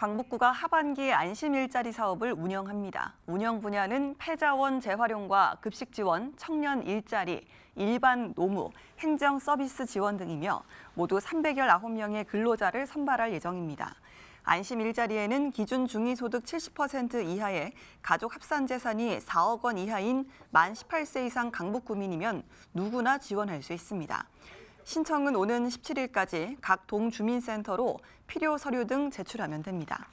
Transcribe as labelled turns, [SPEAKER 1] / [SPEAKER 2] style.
[SPEAKER 1] 강북구가 하반기 안심 일자리 사업을 운영합니다. 운영 분야는 폐자원 재활용과 급식 지원, 청년 일자리, 일반 노무, 행정 서비스 지원 등이며 모두 319명의 근로자를 선발할 예정입니다. 안심 일자리에는 기준 중위소득 70% 이하의 가족 합산 재산이 4억 원 이하인 만 18세 이상 강북 구민이면 누구나 지원할 수 있습니다. 신청은 오는 17일까지 각 동주민센터로 필요 서류 등 제출하면 됩니다.